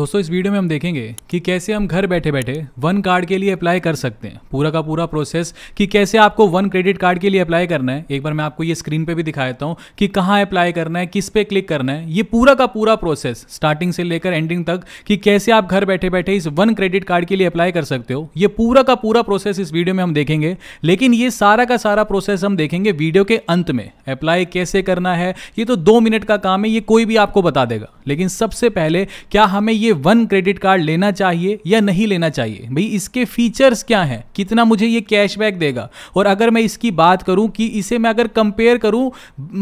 दोस्तों इस वीडियो में हम देखेंगे कि कैसे हम घर बैठे बैठे वन कार्ड के लिए अप्लाई कर सकते हैं पूरा का पूरा प्रोसेस कि कैसे आपको वन क्रेडिट कार्ड के लिए अप्लाई करना है एक बार मैं आपको ये स्क्रीन पे भी दिखा देता हूँ कि कहाँ अप्लाई करना है किस पे क्लिक करना है ये पूरा का पूरा प्रोसेस स्टार्टिंग से लेकर एंडिंग तक कि कैसे आप घर बैठे बैठे इस वन क्रेडिट कार्ड के लिए अप्लाई कर सकते हो ये पूरा का पूरा प्रोसेस इस वीडियो में हम देखेंगे लेकिन ये सारा का सारा प्रोसेस हम देखेंगे वीडियो के अंत में अप्लाई कैसे करना है ये तो दो मिनट का काम है ये कोई भी आपको बता देगा लेकिन सबसे पहले क्या हमें ये ये वन क्रेडिट कार्ड लेना चाहिए या नहीं लेना चाहिए भाई इसके फीचर्स क्या हैं कितना मुझे ये कैशबैक देगा और अगर मैं इसकी बात करूं कि इसे मैं अगर कंपेयर करूं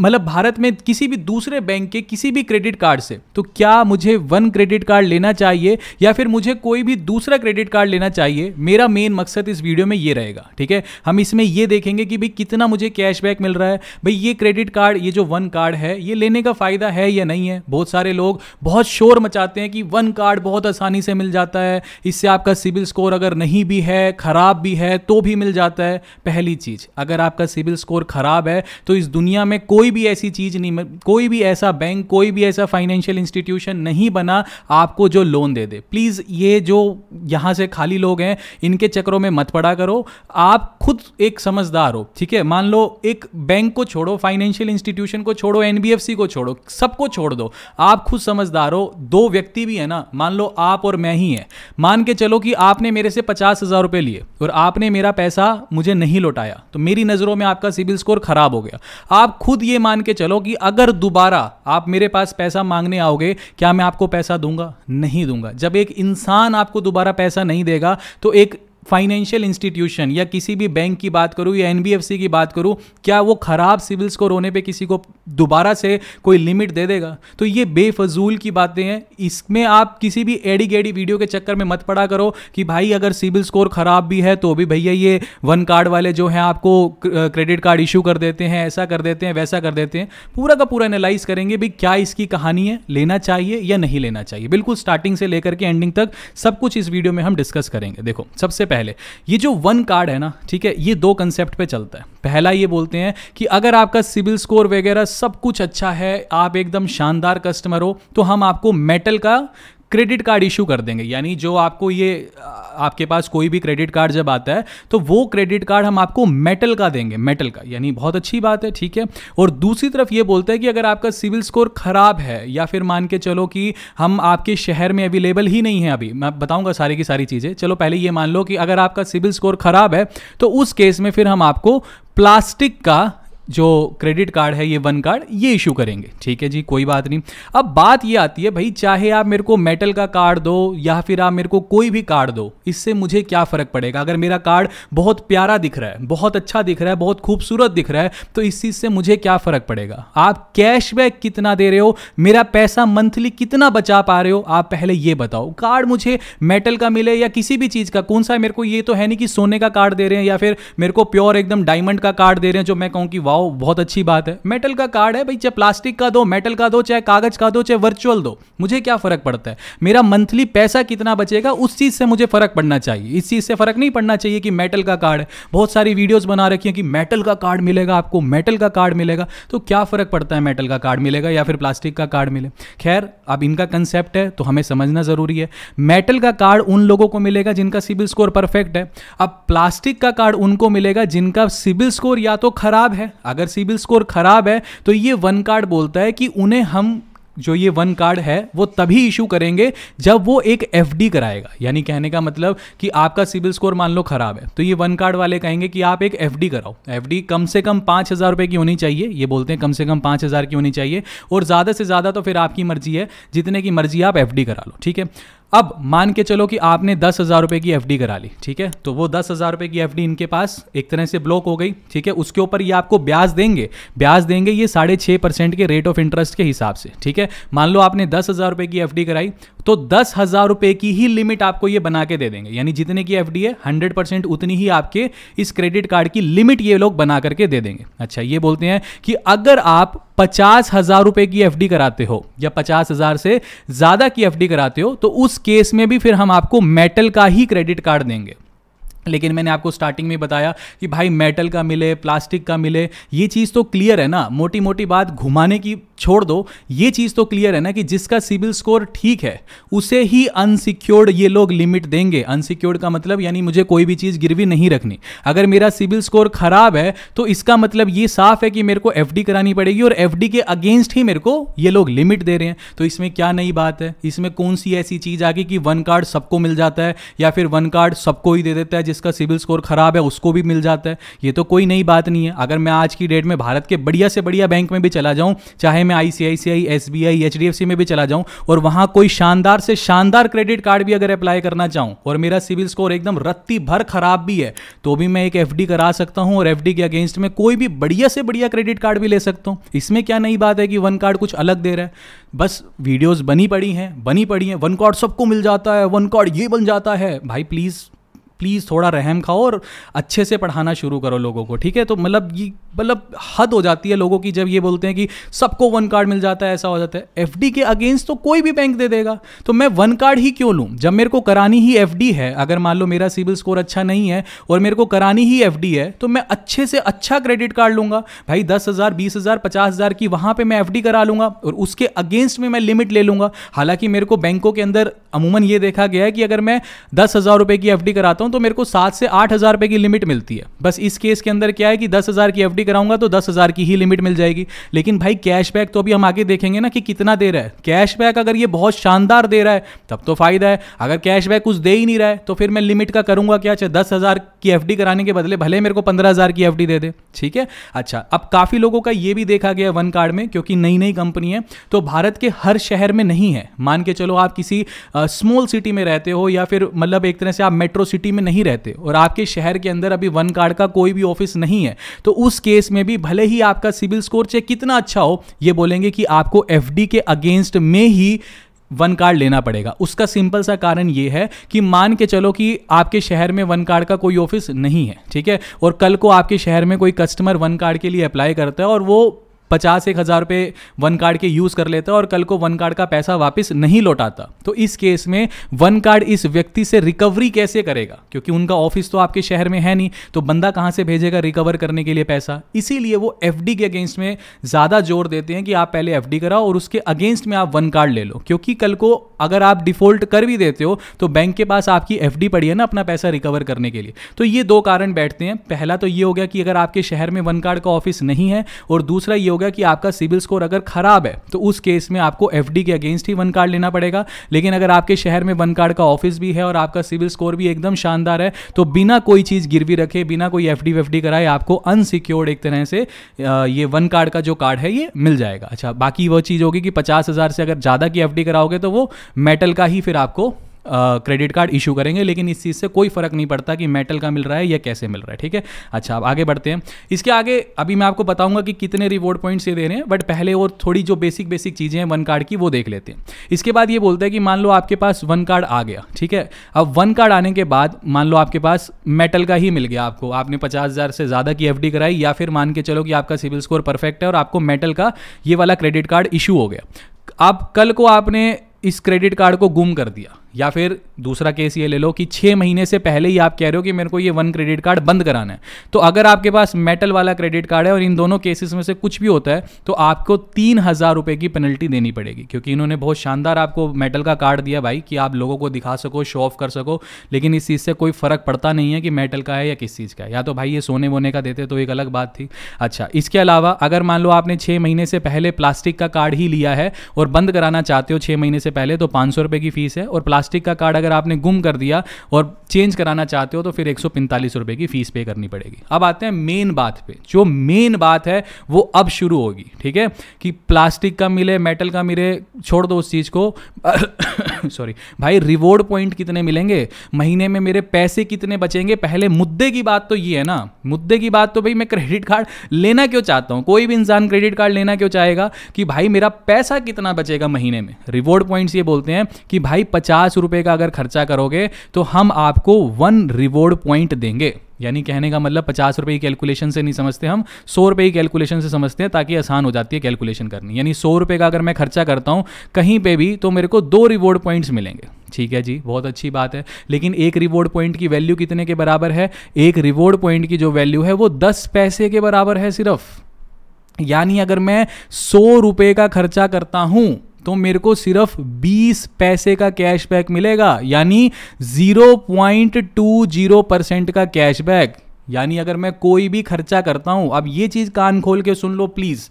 मतलब भारत में किसी भी दूसरे बैंक के किसी भी क्रेडिट कार्ड से तो क्या मुझे वन क्रेडिट कार्ड लेना चाहिए या फिर मुझे कोई भी दूसरा क्रेडिट कार्ड लेना चाहिए मेरा मेन मकसद इस वीडियो में ये रहेगा ठीक है हम इसमें ये देखेंगे कि भाई कितना मुझे कैशबैक मिल रहा है भाई ये क्रेडिट कार्ड ये जो वन कार्ड है ये लेने का फायदा है या नहीं है बहुत सारे लोग बहुत शोर मचाते हैं कि वन कार्ड बहुत आसानी से मिल जाता है इससे आपका सिविल स्कोर अगर नहीं भी है ख़राब भी है तो भी मिल जाता है पहली चीज़ अगर आपका सिविल स्कोर ख़राब है तो इस दुनिया में कोई भी ऐसी चीज़ नहीं कोई भी ऐसा बैंक कोई भी ऐसा फाइनेंशियल इंस्टीट्यूशन नहीं बना आपको जो लोन दे दे प्लीज़ ये जो यहां से खाली लोग हैं इनके चक्रों में मत पड़ा करो आप खुद एक समझदार हो ठीक है मान लो एक बैंक को छोड़ो फाइनेंशियल इंस्टीट्यूशन को छोड़ो एनबीएफसी को छोड़ो सबको छोड़ दो आप खुद समझदार हो दो व्यक्ति भी है ना हाँ मान लो आप और मैं ही हैं मान के चलो कि आपने मेरे से पचास हज़ार रुपये लिए और आपने मेरा पैसा मुझे नहीं लौटाया तो मेरी नज़रों में आपका सिविल स्कोर ख़राब हो गया आप खुद ये मान के चलो कि अगर दोबारा आप मेरे पास पैसा मांगने आओगे क्या मैं आपको पैसा दूंगा नहीं दूंगा जब एक इंसान आपको दोबारा पैसा नहीं देगा तो एक फाइनेंशियल इंस्टीट्यूशन या किसी भी बैंक की बात करूँ या एनबीएफसी की बात करूँ क्या वो खराब सिविल स्कोर होने पर किसी को दोबारा से कोई लिमिट दे देगा तो ये बेफजूल की बातें हैं इसमें आप किसी भी एडी गेडी वीडियो के चक्कर में मत पड़ा करो कि भाई अगर सिविल स्कोर खराब भी है तो भी भैया ये वन कार्ड वाले जो हैं आपको क्रेडिट कार्ड इशू कर देते हैं ऐसा कर देते हैं वैसा कर देते हैं पूरा का पूरा एनालाइज करेंगे भी क्या इसकी कहानी है लेना चाहिए या नहीं लेना चाहिए बिल्कुल स्टार्टिंग से लेकर के एंडिंग तक सब कुछ इस वीडियो में हम डिस्कस करेंगे देखो सबसे पहले पहले ये जो वन कार्ड है ना ठीक है ये दो कंसेप्ट पे चलता है पहला ये बोलते हैं कि अगर आपका सिविल स्कोर वगैरह सब कुछ अच्छा है आप एकदम शानदार कस्टमर हो तो हम आपको मेटल का क्रेडिट कार्ड इशू कर देंगे यानी जो आपको ये आपके पास कोई भी क्रेडिट कार्ड जब आता है तो वो क्रेडिट कार्ड हम आपको मेटल का देंगे मेटल का यानी बहुत अच्छी बात है ठीक है और दूसरी तरफ ये बोलता है कि अगर आपका सिविल स्कोर खराब है या फिर मान के चलो कि हम आपके शहर में अवेलेबल ही नहीं है अभी मैं बताऊंगा सारी की सारी चीज़ें चलो पहले ये मान लो कि अगर आपका सिविल स्कोर खराब है तो उस केस में फिर हम आपको प्लास्टिक का जो क्रेडिट कार्ड है ये वन कार्ड ये इशू करेंगे ठीक है जी कोई बात नहीं अब बात ये आती है भाई चाहे आप मेरे को मेटल का कार्ड दो या फिर आप मेरे को कोई भी कार्ड दो इससे मुझे क्या फ़र्क पड़ेगा अगर मेरा कार्ड बहुत प्यारा दिख रहा है बहुत अच्छा दिख रहा है बहुत खूबसूरत दिख रहा है तो इस चीज़ से मुझे क्या फ़र्क पड़ेगा आप कैशबैक कितना दे रहे हो मेरा पैसा मंथली कितना बचा पा रहे हो आप पहले ये बताओ कार्ड मुझे मेटल का मिले या किसी भी चीज़ का कौन सा मेरे को ये तो है नहीं कि सोने का कार्ड दे रहे हैं या फिर मेरे को प्योर एकदम डायमंड का कार्ड दे रहे हैं जो मैं कहूँ कि वाह पाओ बहुत अच्छी बात है मेटल का कार्ड है भाई चाहे प्लास्टिक का दो मेटल का दो चाहे कागज का दो चाहे वर्चुअल दो मुझे क्या फर्क पड़ता है मेरा मंथली पैसा कितना बचेगा उस चीज़ से मुझे फर्क पड़ना चाहिए इस चीज़ से फर्क नहीं पड़ना चाहिए कि मेटल का कार्ड है बहुत सारी वीडियोज बना रखी है कि मेटल का कार्ड मिलेगा आपको मेटल का कार्ड मिलेगा तो क्या फर्क पड़ता है मेटल का कार्ड मिलेगा या फिर प्लास्टिक का कार्ड मिले खैर अब इनका कंसेप्ट है तो हमें समझना जरूरी है मेटल का कार्ड उन लोगों को मिलेगा जिनका सिविल स्कोर परफेक्ट है अब प्लास्टिक का कार्ड उनको मिलेगा जिनका सिविल स्कोर या तो खराब है अगर सिबिल स्कोर खराब है तो ये वन कार्ड बोलता है कि उन्हें हम जो ये वन कार्ड है वो तभी इशू करेंगे जब वो एक एफ कराएगा यानी कहने का मतलब कि आपका सिविल स्कोर मान लो खराब है तो ये वन कार्ड वाले कहेंगे कि आप एक एफ कराओ एफ कम से कम पाँच हज़ार रुपये की होनी चाहिए ये बोलते हैं कम से कम पाँच हज़ार की होनी चाहिए और ज़्यादा से ज़्यादा तो फिर आपकी मर्जी है जितने की मर्जी आप एफ करा लो ठीक है अब मान के चलो कि आपने दस हज़ार रुपए की एफ करा ली ठीक है तो वो दस हज़ार रुपये की एफ इनके पास एक तरह से ब्लॉक हो गई ठीक है उसके ऊपर ये आपको ब्याज देंगे ब्याज देंगे ये साढ़े छह परसेंट के रेट ऑफ इंटरेस्ट के हिसाब से ठीक है मान लो आपने दस हज़ार रुपए की एफ कराई तो दस हज़ार रुपए की ही लिमिट आपको ये बना के दे देंगे यानी जितने की एफ है हंड्रेड परसेंट उतनी ही आपके इस क्रेडिट कार्ड की लिमिट ये लोग बना करके दे देंगे अच्छा ये बोलते हैं कि अगर आप पचास हज़ार रुपये की एफ कराते हो या पचास हज़ार से ज़्यादा की एफ कराते हो तो उस केस में भी फिर हम आपको मेटल का ही क्रेडिट कार्ड देंगे लेकिन मैंने आपको स्टार्टिंग में बताया कि भाई मेटल का मिले प्लास्टिक का मिले ये चीज़ तो क्लियर है ना मोटी मोटी बात घुमाने की छोड़ दो ये चीज़ तो क्लियर है ना कि जिसका सिविल स्कोर ठीक है उसे ही अनसिक्योर्ड ये लोग लिमिट देंगे अनसिक्योर्ड का मतलब यानी मुझे कोई भी चीज़ गिरवी नहीं रखनी अगर मेरा सिविल स्कोर ख़राब है तो इसका मतलब ये साफ है कि मेरे को एफ करानी पड़ेगी और एफ के अगेंस्ट ही मेरे को ये लोग लिमिट दे रहे हैं तो इसमें क्या नई बात है इसमें कौन सी ऐसी चीज़ आ गई कि वन कार्ड सबको मिल जाता है या फिर वन कार्ड सबको ही दे देता है जिसका सिविल स्कोर ख़राब है उसको भी मिल जाता है ये तो कोई नई बात नहीं है अगर मैं आज की डेट में भारत के बढ़िया से बढ़िया बैंक में भी चला जाऊँ चाहे मैं ICICI S B I H D F C में भी चला जाऊं और वहां कोई शानदार से शानदार क्रेडिट कार्ड भी अगर अप्लाई करना चाहूं और मेरा सिविल स्कोर एकदम रत्ती भर खराब भी है तो भी मैं एक एफ डी करा सकता हूँ और एफ डी के अगेंस्ट में कोई भी बढ़िया से बढ़िया क्रेडिट कार्ड भी ले सकता हूं इसमें क्या नई बात है कि वन कार्ड कुछ अलग दे रहा है बस वीडियोज़ बनी पड़ी हैं बनी पड़ी हैं वन कार्ड सबको मिल जाता है वन कार्ड ये बन जाता है भाई प्लीज़ प्लीज़ थोड़ा रहम खाओ और अच्छे से पढ़ाना शुरू करो लोगों को ठीक है तो मतलब ये मतलब हद हो जाती है लोगों की जब ये बोलते हैं कि सबको वन कार्ड मिल जाता है ऐसा हो जाता है एफ के अगेंस्ट तो कोई भी बैंक दे देगा तो मैं वन कार्ड ही क्यों लूँ जब मेरे को करानी ही एफ है अगर मान लो मेरा सिविल स्कोर अच्छा नहीं है और मेरे को करानी ही एफ है तो मैं अच्छे से अच्छा क्रेडिट कार्ड लूंगा भाई दस हज़ार बीस हज़ार पचास हज़ार की वहाँ पर मैं एफ करा लूंगा और उसके अगेंस्ट में मैं लिमिट ले लूंगा हालांकि मेरे को बैंकों के अंदर अमूमन ये देखा गया है कि अगर मैं दस हज़ार रुपये की एफ कराता हूँ तो मेरे को सात से आठ हज़ार रुपये की लिमिट मिलती है बस इस केस के अंदर क्या है कि दस हज़ार की एफ कराऊंगा तो दस हज़ार की ही लिमिट मिल जाएगी लेकिन भाई कैशबैक तो अभी हम आगे देखेंगे ना कि कितना दे रहा है कैशबैक अगर ये बहुत शानदार दे रहा है तब तो फ़ायदा है अगर कैशबैक कुछ दे ही नहीं रहा है तो फिर मैं लिमिट का करूंगा क्या चाहे दस हज़ार की एफ कराने के बदले भले मेरे को पंद्रह हज़ार की एफ दे दे ठीक है अच्छा अब काफ़ी लोगों का ये भी देखा गया वन कार्ड में क्योंकि नई नई कंपनी है तो भारत के हर शहर में नहीं है मान के चलो आप किसी स्मॉल सिटी में रहते हो या फिर मतलब एक तरह से आप मेट्रो सिटी में नहीं रहते और आपके शहर के अंदर अभी वन कार्ड का कोई भी ऑफिस नहीं है तो उस केस में भी भले ही आपका सिविल स्कोर चेक कितना अच्छा हो ये बोलेंगे कि आपको एफ के अगेंस्ट में ही वन कार्ड लेना पड़ेगा उसका सिंपल सा कारण ये है कि मान के चलो कि आपके शहर में वन कार्ड का कोई ऑफिस नहीं है ठीक है और कल को आपके शहर में कोई कस्टमर वन कार्ड के लिए अप्लाई करता है और वो पचास एक हज़ार रुपये वन कार्ड के यूज़ कर लेता और कल को वन कार्ड का पैसा वापस नहीं लौटाता तो इस केस में वन कार्ड इस व्यक्ति से रिकवरी कैसे करेगा क्योंकि उनका ऑफिस तो आपके शहर में है नहीं तो बंदा कहाँ से भेजेगा रिकवर करने के लिए पैसा इसीलिए वो एफ के अगेंस्ट में ज़्यादा जोर देते हैं कि आप पहले एफ कराओ और उसके अगेंस्ट में आप वन कार्ड ले लो क्योंकि कल को अगर आप डिफॉल्ट कर भी देते हो तो बैंक के पास आपकी एफ पड़ी है ना अपना पैसा रिकवर करने के लिए तो ये दो कारण बैठते हैं पहला तो ये हो गया कि अगर आपके शहर में वन कार्ड का ऑफिस नहीं है और दूसरा ये हो होगा कि आपका सिविल स्कोर अगर खराब है तो उस केस में आपको एफ के अगेंस्ट ही वन कार्ड लेना पड़ेगा लेकिन अगर आपके शहर में वन कार्ड का ऑफिस भी है और आपका सिविल स्कोर भी एकदम शानदार है तो बिना कोई चीज़ गिरवी रखे बिना कोई एफ डी कराए आपको अनसिक्योर्ड एक तरह से ये वन कार्ड का जो कार्ड है ये मिल जाएगा अच्छा बाकी वो चीज़ होगी कि पचास हज़ार से अगर ज़्यादा की एफ कराओगे तो वो मेटल का ही फिर आपको क्रेडिट कार्ड इशू करेंगे लेकिन इस चीज़ से कोई फ़र्क नहीं पड़ता कि मेटल का मिल रहा है या कैसे मिल रहा है ठीक है अच्छा अब आगे बढ़ते हैं इसके आगे अभी मैं आपको बताऊंगा कि कितने रिवॉर्ड पॉइंट्स ये दे रहे हैं बट पहले और थोड़ी जो बेसिक बेसिक चीज़ें हैं वन कार्ड की वो देख लेते हैं इसके बाद ये बोलते हैं कि मान लो आपके पास वन कार्ड आ गया ठीक है अब वन कार्ड आने के बाद मान लो आपके पास मेटल का ही मिल गया आपको आपने पचास हज़ार से ज़्यादा की एफ कराई या फिर मान के चलो कि आपका सिविल स्कोर परफेक्ट है और आपको मेटल का ये वाला क्रेडिट कार्ड इशू हो गया आप कल को आपने इस क्रेडिट कार्ड को गुम कर दिया या फिर दूसरा केस ये ले लो कि छः महीने से पहले ही आप कह रहे हो कि मेरे को ये वन क्रेडिट कार्ड बंद कराना है तो अगर आपके पास मेटल वाला क्रेडिट कार्ड है और इन दोनों केसेस में से कुछ भी होता है तो आपको तीन हज़ार रुपये की पेनल्टी देनी पड़ेगी क्योंकि इन्होंने बहुत शानदार आपको मेटल का कार्ड दिया भाई कि आप लोगों को दिखा सको शो ऑफ कर सको लेकिन इस चीज़ से कोई फ़र्क पड़ता नहीं है कि मेटल का है या किस चीज़ का है या तो भाई ये सोने वोने का देते तो एक अलग बात थी अच्छा इसके अलावा अगर मान लो आपने छः महीने से पहले प्लास्टिक का कार्ड ही लिया है और बंद कराना चाहते हो छः महीने से पहले तो पाँच सौ की फ़ीस है और प्लास्टिक का कार्ड अगर आपने गुम कर दिया और चेंज कराना चाहते हो तो फिर एक सौ की फीस पे करनी पड़ेगी अब आते हैं मेन बात पे जो मेन बात है वो अब शुरू होगी ठीक है कि प्लास्टिक का मिले मेटल का मिले छोड़ दो उस चीज़ को सॉरी भाई रिवॉर्ड पॉइंट कितने मिलेंगे महीने में मेरे पैसे कितने बचेंगे पहले मुद्दे की बात तो ये है ना मुद्दे की बात तो भाई मैं क्रेडिट कार्ड लेना क्यों चाहता हूं कोई भी इंसान क्रेडिट कार्ड लेना क्यों चाहेगा कि भाई मेरा पैसा कितना बचेगा महीने में रिवॉर्ड पॉइंट्स ये बोलते हैं कि भाई पचास पचास रुपये का अगर खर्चा करोगे तो हम आपको वन रिवॉर्ड पॉइंट देंगे यानी कहने का मतलब पचास रुपये की कैलकुलेशन से नहीं समझते हम सौ रुपये की कैलकुलेशन से समझते हैं ताकि आसान हो जाती है कैलकुलेशन करनी यानी सौ रुपये का अगर मैं खर्चा करता हूँ कहीं पे भी तो मेरे को दो रिवॉर्ड पॉइंट्स मिलेंगे ठीक है जी बहुत अच्छी बात है लेकिन एक रिवॉर्ड पॉइंट की वैल्यू कितने के बराबर है एक रिवॉर्ड पॉइंट की जो वैल्यू है वो दस पैसे के बराबर है सिर्फ यानी अगर मैं सौ रुपये का खर्चा करता हूँ तो मेरे को सिर्फ 20 पैसे का कैशबैक मिलेगा यानी 0.20 परसेंट का कैशबैक यानी अगर मैं कोई भी खर्चा करता हूँ अब ये चीज़ कान खोल के सुन लो प्लीज़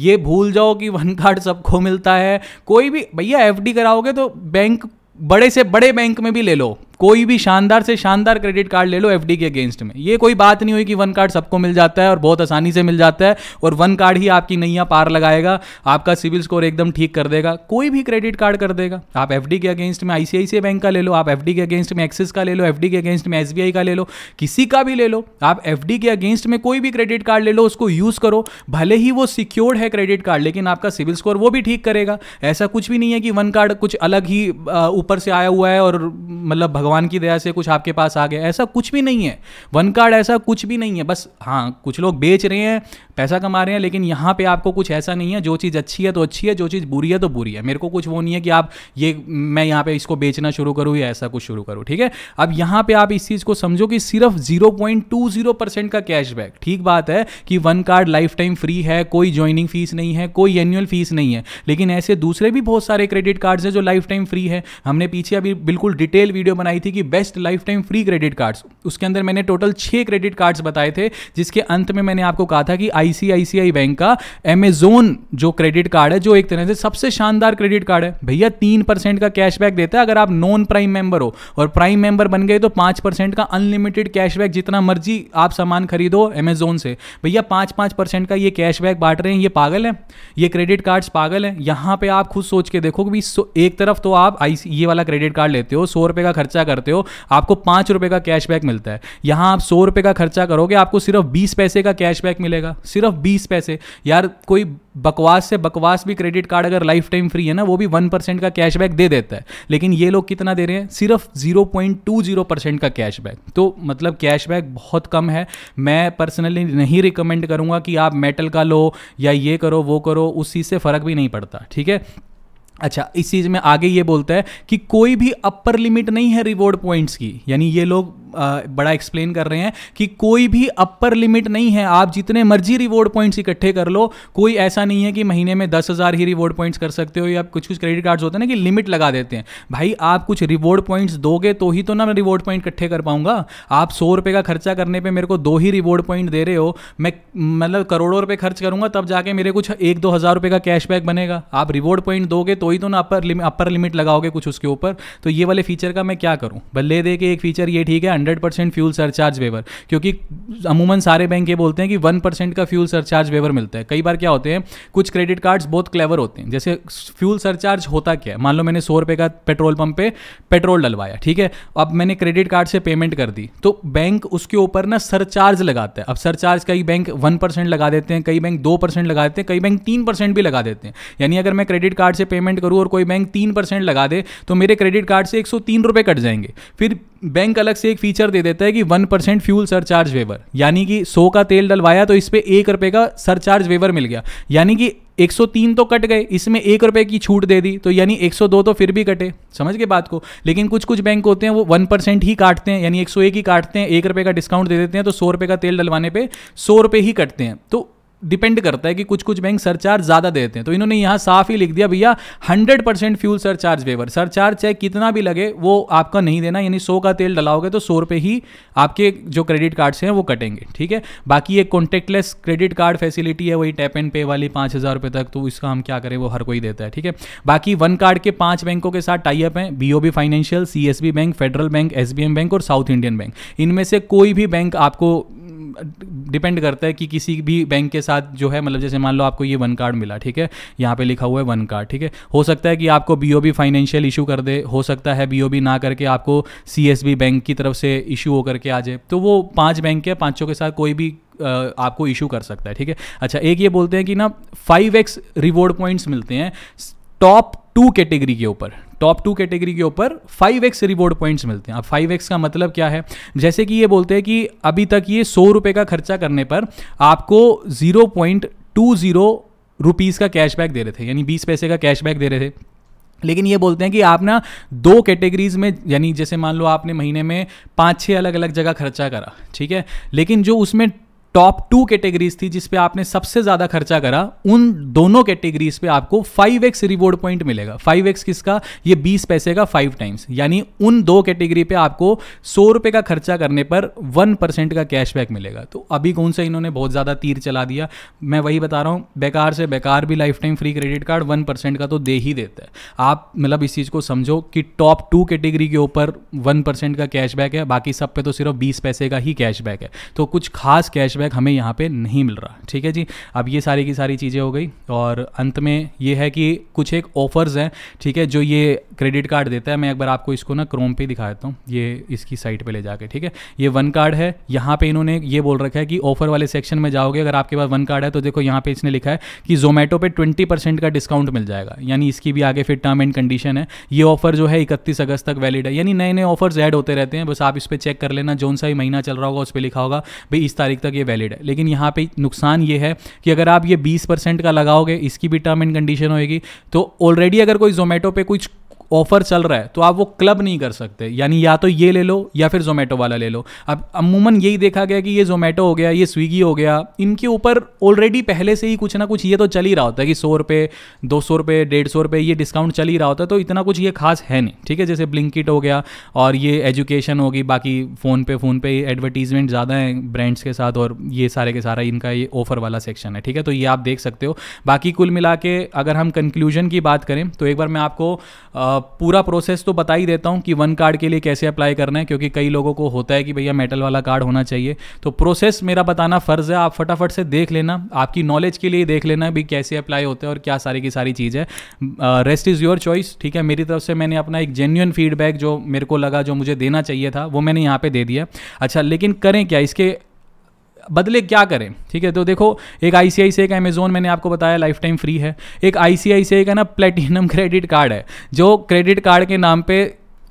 ये भूल जाओ कि वन कार्ड सबको मिलता है कोई भी भैया एफडी कराओगे तो बैंक बड़े से बड़े बैंक में भी ले लो कोई भी शानदार से शानदार क्रेडिट कार्ड ले लो एफ के अगेंस्ट में ये कोई बात नहीं हुई कि वन कार्ड सबको मिल जाता है और बहुत आसानी से मिल जाता है और वन कार्ड ही आपकी नैया पार लगाएगा आपका सिविल स्कोर एकदम ठीक कर देगा कोई भी क्रेडिट कार्ड कर देगा आप एफ के अगेंस्ट में आईसीआईसी बैंक का ले लो आप एफ के अगेंस्ट में एक्सिस का ले लो एफ के अगेंस्ट में एस का ले लो किसी का भी ले लो आप एफ के अगेंस्ट में कोई भी क्रेडिट कार्ड ले लो उसको यूज करो भले ही वो सिक्योर्ड है क्रेडिट कार्ड लेकिन आपका सिविल स्कोर वो भी ठीक करेगा ऐसा कुछ भी नहीं है कि वन कार्ड कुछ अलग ही ऊपर से आया हुआ है और मतलब भगवान भगवान की दया से कुछ आपके पास आ गया ऐसा कुछ भी नहीं है वन कार्ड ऐसा कुछ भी नहीं है बस हाँ कुछ लोग बेच रहे हैं पैसा कमा रहे हैं लेकिन यहाँ पे आपको कुछ ऐसा नहीं है जो चीज़ अच्छी है तो अच्छी है जो चीज़ बुरी है तो बुरी है मेरे को कुछ वो नहीं है कि आप ये मैं यहाँ पे इसको बेचना शुरू करूँ या ऐसा कुछ शुरू करूँ ठीक है अब यहाँ पे आप इस चीज़ को समझो कि सिर्फ zero point two zero percent का कैशबैक ठीक बात है कि one card lifetime free है कोई ज्वाइनिंग फीस नहीं है कोई एनुअल फीस नहीं है लेकिन ऐसे दूसरे भी बहुत सारे क्रेडिट कार्ड्स हैं जो लाइफ टाइम फ्री है हमने पीछे अभी बिल्कुल डिटेल वीडियो बनाई थी कि best lifetime free credit cards उसके अंदर मैंने टोटल छः क्रेडिट कार्ड्स बताए थे जिसके अंत में मैंने आपको कहा था कि आई आईसीआईसीआई बैंक का एमेजोन जो क्रेडिट कार्ड है जो एक तरह से सबसे शानदार क्रेडिट कार्ड है भैया तीन परसेंट का कैशबैक देता है अगर आप नॉन प्राइम मेंबर हो और प्राइम मेंबर बन गए तो पांच परसेंट का अनलिमिटेड कैशबैक जितना मर्जी आप सामान खरीदो एमेजोन से भैया पांच पांच परसेंट का ये कैशबैक बांट रहे हैं ये पागल है ये क्रेडिट कार्ड पागल है यहां पर आप खुद सोच के देखो कि एक तरफ तो आप आई ये वाला क्रेडिट कार्ड लेते हो सौ रुपये का खर्चा करते हो आपको पांच रुपये का कैशबैक मिलता है यहां आप सौ रुपये का खर्चा करोगे आपको सिर्फ बीस पैसे का कैशबैक मिलेगा सिर्फ सिर्फ बीस पैसे यार कोई बकवास से बकवास भी क्रेडिट कार्ड अगर लाइफ टाइम फ्री है ना वो भी वन परसेंट का कैशबैक दे देता है लेकिन ये लोग कितना दे रहे हैं सिर्फ zero point two zero percent का कैशबैक तो मतलब कैशबैक बहुत कम है मैं पर्सनली नहीं रिकमेंड करूंगा कि आप मेटल का लो या ये करो वो करो उस चीज़ से फ़र्क भी नहीं पड़ता ठीक है अच्छा इस चीज़ में आगे ये बोलता है कि कोई भी अपर लिमिट नहीं है रिवॉर्ड पॉइंट्स की यानी ये लोग बड़ा एक्सप्लेन कर रहे हैं कि कोई भी अपर लिमिट नहीं है आप जितने मर्जी रिवॉर्ड पॉइंट्स इकट्ठे कर लो कोई ऐसा नहीं है कि महीने में दस हज़ार ही रिवॉर्ड पॉइंट्स कर सकते हो या कुछ कुछ क्रेडिट कार्ड्स होते हैं ना कि लिमिट लगा देते हैं भाई आप कुछ रिवॉर्ड पॉइंट्स दोगे तो ही तो ना मैं रिवॉर्ड पॉइंट इकट्ठे कर पाऊंगा आप सौ रुपये का खर्चा करने पर मेरे को दो ही रिवॉर्ड पॉइंट दे रहे हो मैं मतलब करोड़ों रुपये खर्च करूंगा तब जाके मेरे कुछ एक दो हज़ार रुपये का कैशबैक बनेगा आप रिवॉर्ड पॉइंट दोगे तो ही तो ना अपर लिमिट अपर लिमिट लगाओगे कुछ उसके ऊपर तो ये वाले फीचर का मैं क्या करूँ बल्ले दे के एक फीचर ये ठीक है hundred percent fuel surcharge waiver क्योंकि अमूमन सारे बैंक ये बोलते हैं कि वन परसेंट का फ्यूल सरचार्ज वेवर मिलता है कई बार क्या होते हैं कुछ क्रेडिट कार्ड्स बहुत क्लेवर होते हैं जैसे फ्यूल सरचार्ज होता क्या है मान लो मैंने सौ रुपये का पेट्रोल पंप पे पेट्रोल डलवाया ठीक है अब मैंने क्रेडिट कार्ड से पेमेंट कर दी तो बैंक उसके ऊपर ना सरचार्ज लगाता है अब सरचार्ज कई बैंक वन परसेंट लगा देते हैं कई बैंक दो परसेंट लगा देते हैं कई बैंक तीन परसेंट भी लगा देते हैं यानी अगर मैं क्रेडिट कार्ड से पेमेंट करूँ और कोई बैंक तीन परसेंट लगा दे तो मेरे क्रेडिट कार्ड से एक सौ तीन रुपये कट जाएंगे फिर बैंक अलग से एक फीस फीचर दे देता है कि one percent fuel surcharge waiver यानी कि सौ का तेल डलवाया तो इस पर एक रुपए का सरचार्ज वेवर मिल गया यानी कि 103 तो कट गए इसमें एक रुपए की छूट दे दी तो यानी 102 तो फिर भी कटे समझ गए बात को लेकिन कुछ कुछ बैंक होते हैं वो वन परसेंट ही काटते हैं यानी 101 ही काटते हैं एक रुपए का डिस्काउंट दे देते हैं तो सौ रुपए का तेल डलवाने पे सौ रुपए ही कटते हैं तो डिपेंड करता है कि कुछ कुछ बैंक सरचार्ज ज़्यादा देते हैं तो इन्होंने यहाँ साफ ही लिख दिया भैया 100 percent fuel surcharge waiver surcharge चाहे कितना भी लगे वो आपका नहीं देना यानी सौ का तेल डलाओगे तो सौ रुपये ही आपके जो क्रेडिट कार्ड्स हैं वो कटेंगे ठीक है बाकी ये कॉन्टेक्टलेस क्रेडिट कार्ड फैसिलिटी है वही टैप एंड पे वाली पाँच हज़ार रुपये तक तो इसका हम क्या करें वो हर कोई देता है ठीक है बाकी वन कार्ड के पाँच बैंकों के साथ टाइप हैं B O B financial C S B bank federal bank S B M bank और साउथ इंडियन बैंक इनमें से कोई भी बैंक आपको डिपेंड करता है कि किसी भी बैंक के साथ जो है मतलब जैसे मान लो आपको ये वन कार्ड मिला ठीक है यहाँ पे लिखा हुआ है वन कार्ड ठीक है हो सकता है कि आपको बी फाइनेंशियल इशू कर दे हो सकता है बी ना करके आपको सी बैंक की तरफ से इशू होकर के आ जाए तो वो पाँच बैंक है पाँचों के साथ कोई भी आपको इशू कर सकता है ठीक है अच्छा एक ये बोलते हैं कि ना फाइव एक्स रिवॉर्ड पॉइंट्स मिलते हैं टॉप टू कैटेगरी के ऊपर टॉप टू कैटेगरी के ऊपर फाइव एक्स रिवॉर्ड पॉइंट्स मिलते हैं अब फाइव एक्स का मतलब क्या है जैसे कि ये बोलते हैं कि अभी तक ये सौ रुपये का खर्चा करने पर आपको zero point two zero rupees का कैशबैक दे रहे थे यानी बीस पैसे का कैशबैक दे रहे थे लेकिन ये बोलते हैं कि आप ना दो कैटेगरीज में यानी जैसे मान लो आपने महीने में पाँच छः अलग अलग जगह खर्चा करा ठीक है लेकिन जो उसमें टॉप टू कैटेगरीज थी जिसपे आपने सबसे ज्यादा खर्चा करा उन दोनों कैटेगरीज पे आपको 5x रिवॉर्ड पॉइंट मिलेगा 5x किसका ये बीस पैसे का फाइव टाइम्स यानी उन दो कैटेगरी पे आपको सौ रुपये का खर्चा करने पर वन परसेंट का कैशबैक मिलेगा तो अभी कौन सा इन्होंने बहुत ज़्यादा तीर चला दिया मैं वही बता रहा हूँ बेकार से बेकार भी lifetime free credit card one percent का तो दे ही देता है आप मतलब इस चीज़ को समझो कि टॉप टू कैटेगरी के ऊपर वन परसेंट का कैशबैक है बाकी सब पे तो सिर्फ बीस पैसे का ही कैशबैक है तो कुछ खास कैशबैक कैशबैक हमें यहाँ पे नहीं मिल रहा ठीक है जी अब ये सारी की सारी चीज़ें हो गई और अंत में ये है कि कुछ एक ऑफर्स हैं ठीक है जो ये क्रेडिट कार्ड देता है मैं एक बार आपको इसको ना क्रोम पे दिखा देता हूँ ये इसकी साइट पे ले जाके ठीक है ये वन कार्ड है यहाँ पे इन्होंने ये बोल रखा है कि ऑफर वाले सेक्शन में जाओगे अगर आपके पास वन कार्ड है तो देखो यहाँ पे इसने लिखा है कि जोमेटो पे ट्वेंटी परसेंट का डिस्काउंट मिल जाएगा यानी इसकी भी आगे फिर टर्म एंड कंडीशन है ये ऑफर जो है इकतीस अगस्त तक वैलिड है यानी नए नए ऑफर्स एड होते रहते हैं बस आप इस पर चेक कर लेना जोन सा ही महीना चल रहा होगा उस पर लिखा होगा भाई इस तारीख तक ये वैलिड है लेकिन यहाँ पे नुकसान ये है कि अगर आप ये 20 परसेंट का लगाओगे इसकी भी टर्म एंड कंडीशन होएगी तो ऑलरेडी अगर कोई जोमेटो पे कुछ ऑफर चल रहा है तो आप वो क्लब नहीं कर सकते यानी या तो ये ले लो या फिर जोमेटो वाला ले लो अब अमूमन यही देखा गया कि ये जोमेटो हो गया ये स्विगी हो गया इनके ऊपर ऑलरेडी पहले से ही कुछ ना कुछ ये तो चल ही रहा होता है कि सौ रुपये दो सौ रुपये डेढ़ सौ रुपये ये डिस्काउंट चल ही रहा होता है तो इतना कुछ ये खास है नहीं ठीक है जैसे ब्लिंकिट हो गया और ये एजुकेशन होगी बाकी फ़ोन पे फ़ोन पे एडवर्टीजमेंट ज़्यादा है ब्रांड्स के साथ और ये सारे के सारा इनका ये ऑफर वाला सेक्शन है ठीक है तो ये आप देख सकते हो बाकी कुल मिला के अगर हम कंक्लूजन की बात करें तो एक बार मैं आपको पूरा प्रोसेस तो बता ही देता हूँ कि वन कार्ड के लिए कैसे अप्लाई करना है क्योंकि कई लोगों को होता है कि भैया मेटल वाला कार्ड होना चाहिए तो प्रोसेस मेरा बताना फ़र्ज़ है आप फटाफट से देख लेना आपकी नॉलेज के लिए देख लेना भी कैसे अप्लाई होता है और क्या सारी की सारी चीज़ है रेस्ट इज़ योर चॉइस ठीक है मेरी तरफ से मैंने अपना एक जेन्यून फीडबैक जो मेरे को लगा जो मुझे देना चाहिए था वो मैंने यहाँ पर दे दिया अच्छा लेकिन करें क्या इसके बदले क्या करें ठीक है तो देखो एक आई से एक अमेजोन मैंने आपको बताया लाइफ टाइम फ्री है एक आई से एक है ना प्लेटिनम क्रेडिट कार्ड है जो क्रेडिट कार्ड के नाम पे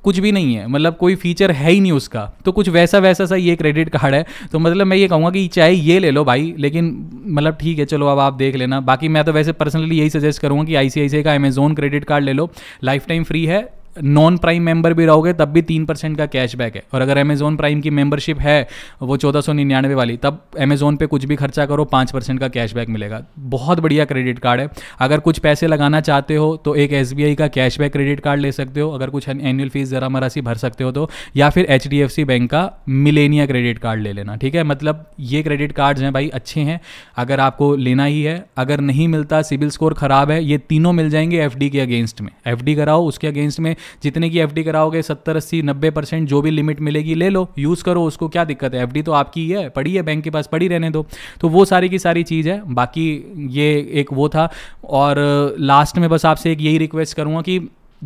कुछ भी नहीं है मतलब कोई फीचर है ही नहीं उसका तो कुछ वैसा वैसा सा ये क्रेडिट कार्ड है तो मतलब मैं ये कहूँगा कि चाहे ये ले लो भाई लेकिन मतलब ठीक है चलो अब आप देख लेना बाकी मैं तो वैसे पर्सनली यही सजेस्ट करूँगा कि आई का अमेजोन क्रेडिट कार्ड ले लो लाइफ टाइम फ्री है नॉन प्राइम मेंबर भी रहोगे तब भी तीन परसेंट का कैशबैक है और अगर अमेजोन प्राइम की मेंबरशिप है वो चौदह सौ निन्यानवे वाली तब अमेजोन पे कुछ भी खर्चा करो पाँच परसेंट का कैशबैक मिलेगा बहुत बढ़िया क्रेडिट कार्ड है अगर कुछ पैसे लगाना चाहते हो तो एक एस का कैशबैक क्रेडिट कार्ड ले सकते हो अगर कुछ एनुअल फीस ज़रा मरासी भर सकते हो तो या फिर एच बैंक का मिलेनिया क्रेडिट कार्ड ले लेना ठीक है मतलब ये क्रेडिट कार्ड्स हैं भाई अच्छे हैं अगर आपको लेना ही है अगर नहीं मिलता सिविल स्कोर ख़राब है ये तीनों मिल जाएंगे एफ के अगेंस्ट में एफ कराओ उसके अगेंस्ट में जितने की एफ कराओगे सत्तर अस्सी नब्बे परसेंट जो भी लिमिट मिलेगी ले लो यूज़ करो उसको क्या दिक्कत है एफ तो आपकी ही है पड़ी है बैंक के पास पड़ी रहने दो तो वो सारी की सारी चीज़ है बाकी ये एक वो था और लास्ट में बस आपसे एक यही रिक्वेस्ट करूँगा कि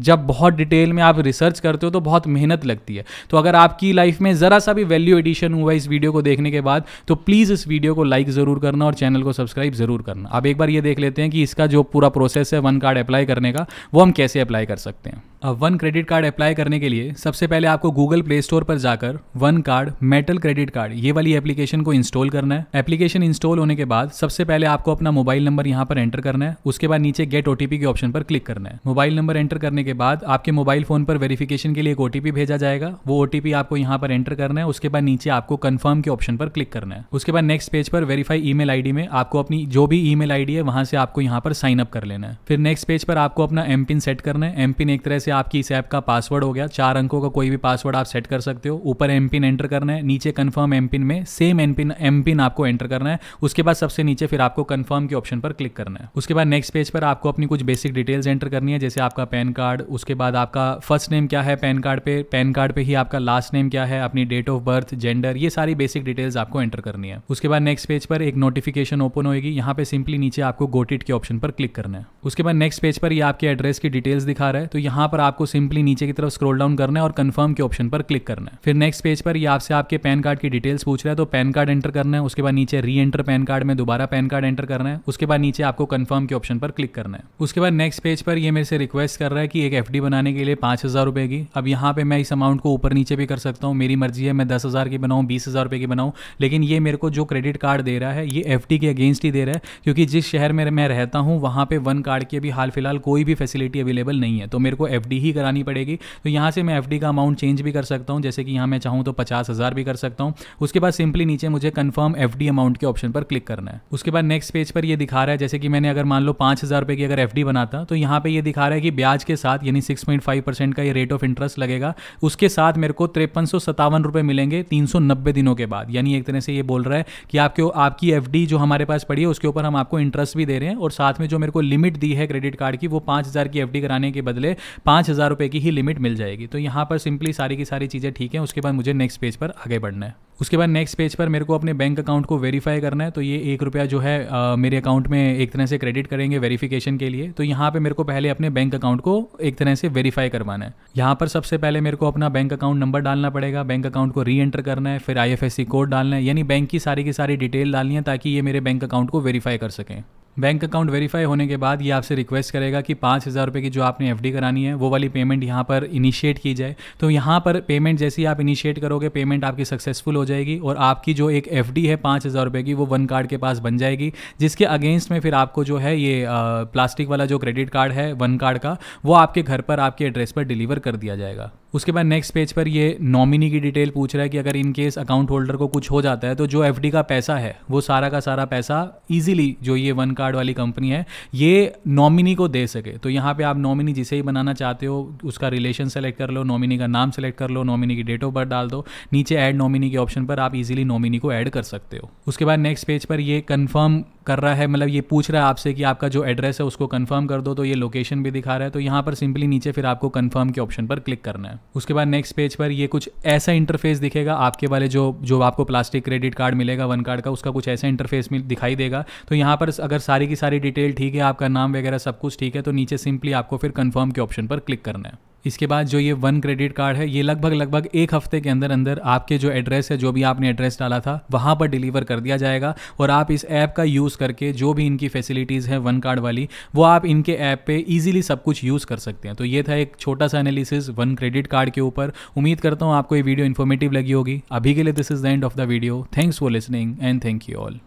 जब बहुत डिटेल में आप रिसर्च करते हो तो बहुत मेहनत लगती है तो अगर आपकी लाइफ में ज़रा सा भी वैल्यू एडिशन हुआ इस वीडियो को देखने के बाद तो प्लीज़ इस वीडियो को लाइक ज़रूर करना और चैनल को सब्सक्राइब ज़रूर करना आप एक बार ये देख लेते हैं कि इसका जो पूरा प्रोसेस है वन कार्ड अप्लाई करने का वो हम कैसे अप्लाई कर सकते हैं वन क्रेडिट कार्ड अप्लाई करने के लिए सबसे पहले आपको गूगल प्ले स्टोर पर जाकर one card metal credit card ये वाली एप्लीकेशन को इंस्टॉल करना है एप्लीकेशन इंस्टॉल होने के बाद सबसे पहले आपको अपना मोबाइल नंबर यहाँ पर एंटर करना है उसके बाद नीचे गेट ओटीपी के ऑप्शन पर क्लिक करना है मोबाइल नंबर एंटर करने के बाद आपके मोबाइल फोन पर वेरिफिकेशन के लिए एक ओटीपी भेजा जाएगा वो ओटीपी आपको यहाँ पर एंटर करना है उसके बाद नीचे आपको कन्फर्म के ऑप्शन पर क्लिक करना है उसके बाद नेक्स्ट पेज पर वेरीफाई ई मेल में आपको अपनी जो भी ई मेल है वहां से आपको यहाँ पर साइन अप कर लेना है फिर नेक्स्ट पेज पर आपको अपना एमपिन सेट करना है एमपिन एक तरह से आपकी इस ऐप का पासवर्ड हो गया चार अंकों का कोई भी पासवर्ड आप सेट कर सकते हो ऊपर एम पिन एंटर करना है नीचे कन्फर्म एम पिन में same M PIN M PIN आपको एंटर करना है उसके बाद सबसे नीचे फिर आपको कन्फर्म के ऑप्शन पर क्लिक करना है उसके बाद नेक्स्ट पेज पर आपको अपनी कुछ बेसिक डिटेल्स एंटर करनी है जैसे आपका पैन कार्ड उसके बाद आपका फर्स्ट नेम क्या है पैन कार्ड पे पैन कार्ड पे ही आपका लास्ट नेम क्या है अपनी डेट ऑफ बर्थ जेंडर ये सारी बेसिक डिटेल्स आपको एंटर करनी है उसके बाद नेक्स्ट पेज पर एक नोटिफिकेशन ओपन होगी यहाँ पे सिंपली नीचे आपको गोटिट के ऑप्शन पर क्लिक करना है उसके बाद नेक्स्ट पेज पर ये आपके एड्रेस की डिटेल्स दिखा रहा है तो यहाँ पर आपको सिंपली नीचे की तरफ स्क्रोल डाउन करना है और कन्फर्म के ऑप्शन पर क्लिक करना है फिर नेक्स्ट पेज पर ये आपसे आपके पैन कार्ड की डिटेल्स पूछ रहा है तो पैन कार्ड एंटर करना है उसके बाद नीचे री एंटर पैन कार्ड में दोबारा पैन कार्ड एंटर करना है उसके बाद नीचे आपको कन्फर्म के ऑप्शन पर क्लिक करना है उसके बाद नेक्स्ट पेज पर ये मेरे से रिक्वेस्ट कर रहा है कि एक एफ बनाने के लिए पांच हज़ार रुपए की अब यहाँ पे मैं इस अमाउंट को ऊपर नीचे भी कर सकता हूँ मेरी मर्जी है मैं दस हज़ार की बनाऊँ बीस हज़ार रुपए की बनाऊँ लेकिन ये मेरे को जो क्रेडिट कार्ड दे रहा है ये एफ के अगेंस्ट ही दे रहा है क्योंकि जिस शहर में मैं रहता हूँ वहाँ पर वन कार्ड की अभी हाल फिलहाल कोई भी फैसिलिटी अवेलेबल नहीं है तो मेरे को एफ डी ही करानी पड़ेगी तो यहाँ से मैं एफ का अमाउंट चेंज भी कर सकता हूँ जैसे कि यहाँ मैं चाहूँ तो पचास हज़ार भी कर सकता हूँ उसके बाद सिंपली नीचे मुझे कन्फर्म एफ अमाउंट के ऑप्शन पर क्लिक करना है उसके बाद नेक्स्ट पेज पर यह दिखा रहा है जैसे कि मैंने अगर मान लो पाँच हज़ार की अगर एफ बनाता तो यहाँ पर यह दिखा रहा है कि ब्याज के साथ यानी सिक्स पॉइंट फाइव परसेंट का ये रेट ऑफ इंटरेस्ट लगेगा उसके साथ मेरे को तिरपन सौ सत्तावन रुपये मिलेंगे तीन सौ नब्बे दिनों के बाद यानी एक तरह से ये बोल रहा है कि आपके आपकी एफ जो हमारे पास पड़ी है उसके ऊपर हम आपको इंटरेस्ट भी दे रहे हैं और साथ में जो मेरे को लिमिट दी है क्रेडिट कार्ड की वो पाँच हज़ार की एफ कराने के बदले पाँच हज़ार रुपये की ही लिमिट मिल जाएगी तो यहाँ पर सिंपली सारी की सारी चीज़ें ठीक हैं उसके बाद मुझे नेक्स्ट पेज पर आगे बढ़ना है उसके बाद नेक्स्ट पेज पर मेरे को अपने बैंक अकाउंट को वेरीफाई करना है तो ये एक रुपया जो है आ, मेरे अकाउंट में एक तरह से क्रेडिट करेंगे वेरीफिकेशन के लिए तो यहाँ पे मेरे को पहले अपने बैंक अकाउंट को एक तरह से वेरीफाई करवाना है यहाँ पर सबसे पहले मेरे को अपना बैंक अकाउंट नंबर डालना पड़ेगा बैंक अकाउंट को री एंटर करना है फिर आई कोड डालना है यानी बैंक की सारी की सारी डिटेल डालनी है ताकि ये मेरे बैंक अकाउंट को वेरीफाई कर सकें बैंक अकाउंट वेरीफाई होने के बाद ये आपसे रिक्वेस्ट करेगा कि पाँच हज़ार रुपये की जो आपने एफ करानी है वो वाली पेमेंट यहाँ पर इनिशिएट की जाए तो यहाँ पर पेमेंट जैसे ही आप इनिशिएट करोगे पेमेंट आपकी सक्सेसफुल हो जाएगी और आपकी जो एक एफ है पाँच हज़ार रुपये की वो वन कार्ड के पास बन जाएगी जिसके अगेंस्ट में फिर आपको जो है ये प्लास्टिक वाला जो क्रेडिट कार्ड है वन कार्ड का वो आपके घर पर आपके एड्रेस पर डिलीवर कर दिया जाएगा उसके बाद नेक्स्ट पेज पर ये नॉमिनी की डिटेल पूछ रहा है कि अगर इन केस अकाउंट होल्डर को कुछ हो जाता है तो जो एफ का पैसा है वो सारा का सारा पैसा ईजिली जो ये वन कार्ड वाली कंपनी है ये नॉमिनी को दे सके तो यहाँ पर आप नॉमिनी जिसे ही बनाना चाहते हो उसका रिलेशन सेलेक्ट कर लो नॉमिनी का नाम सेलेक्ट कर लो नॉमिनी की डेट ऑफ बर्थ डाल दो नीचे ऐड नॉमिनी के ऑप्शन पर आप इजीली नॉमिनी को ऐड कर सकते हो उसके बाद नेक्स्ट पेज पर ये कंफर्म कर रहा है मतलब ये पूछ रहा है आपसे कि आपका जो एड्रेस है उसको कंफर्म कर दो तो ये लोकेशन भी दिखा रहा है तो यहाँ पर सिंपली नीचे फिर आपको कंफर्म के ऑप्शन पर क्लिक करना है उसके बाद नेक्स्ट पेज पर ये कुछ ऐसा इंटरफेस दिखेगा आपके वाले जो जो आपको प्लास्टिक क्रेडिट कार्ड मिलेगा वन कार्ड का उसका कुछ ऐसा इंटरफेस दिखाई देगा तो यहाँ पर अगर सारी की सारी डिटेल ठीक है आपका नाम वगैरह सब कुछ ठीक है तो नीचे सिंपली आपको फिर कन्फर्म के ऑप्शन पर क्लिक करना है इसके बाद जो ये वन क्रेडिट कार्ड है ये लगभग लगभग एक हफ्ते के अंदर अंदर आपके जो एड्रेस है जो भी आपने एड्रेस डाला था वहाँ पर डिलीवर कर दिया जाएगा और आप इस ऐप का यूज़ करके जो भी इनकी फैसिलिटीज़ है वन कार्ड वाली वो आप इनके ऐप पे इजीली सब कुछ यूज़ कर सकते हैं तो ये था एक छोटा सा एनालिसिस वन क्रेडिट कार्ड के ऊपर उम्मीद करता हूँ आपको ये वीडियो इन्फॉर्मेटिव लगी होगी अभी के लिए this is the end of the video thanks for listening and thank you all